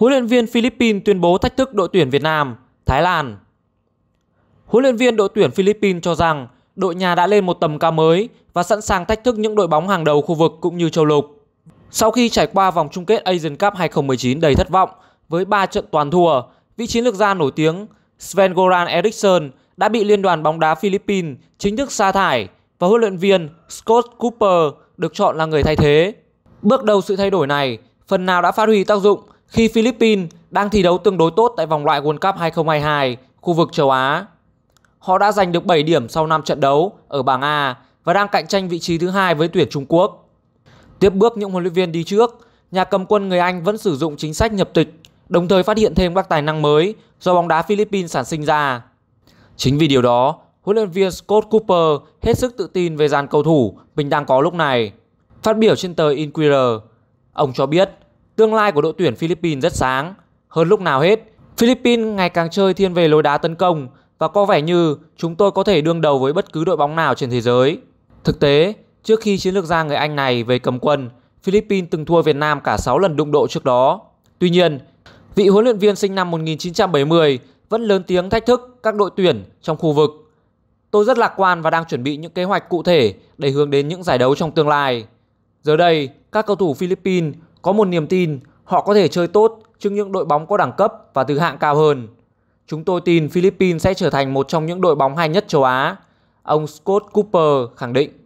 huấn luyện viên Philippines tuyên bố thách thức đội tuyển Việt Nam, Thái Lan. Huấn luyện viên đội tuyển Philippines cho rằng đội nhà đã lên một tầm cao mới và sẵn sàng thách thức những đội bóng hàng đầu khu vực cũng như châu lục. Sau khi trải qua vòng chung kết Asian Cup 2019 đầy thất vọng với 3 trận toàn thua, vị chiến lược gia nổi tiếng Sven Goran Eriksson đã bị Liên đoàn bóng đá Philippines chính thức sa thải và huấn luyện viên Scott Cooper được chọn là người thay thế. Bước đầu sự thay đổi này phần nào đã phát huy tác dụng khi Philippines đang thi đấu tương đối tốt tại vòng loại World Cup 2022 khu vực châu Á. Họ đã giành được 7 điểm sau 5 trận đấu ở bảng A và đang cạnh tranh vị trí thứ hai với tuyển Trung Quốc. Tiếp bước những huấn luyện viên đi trước, nhà cầm quân người Anh vẫn sử dụng chính sách nhập tịch, đồng thời phát hiện thêm các tài năng mới do bóng đá Philippines sản sinh ra. Chính vì điều đó, huấn luyện viên Scott Cooper hết sức tự tin về dàn cầu thủ mình đang có lúc này. Phát biểu trên tờ Inquirer, ông cho biết Tương lai của đội tuyển Philippines rất sáng. Hơn lúc nào hết, Philippines ngày càng chơi thiên về lối đá tấn công và có vẻ như chúng tôi có thể đương đầu với bất cứ đội bóng nào trên thế giới. Thực tế, trước khi chiến lược gia người Anh này về cầm quân, Philippines từng thua Việt Nam cả 6 lần đụng độ trước đó. Tuy nhiên, vị huấn luyện viên sinh năm 1970 vẫn lớn tiếng thách thức các đội tuyển trong khu vực. Tôi rất lạc quan và đang chuẩn bị những kế hoạch cụ thể để hướng đến những giải đấu trong tương lai. Giờ đây, các cầu thủ Philippines có một niềm tin họ có thể chơi tốt trước những đội bóng có đẳng cấp và thứ hạng cao hơn. Chúng tôi tin Philippines sẽ trở thành một trong những đội bóng hay nhất châu Á, ông Scott Cooper khẳng định.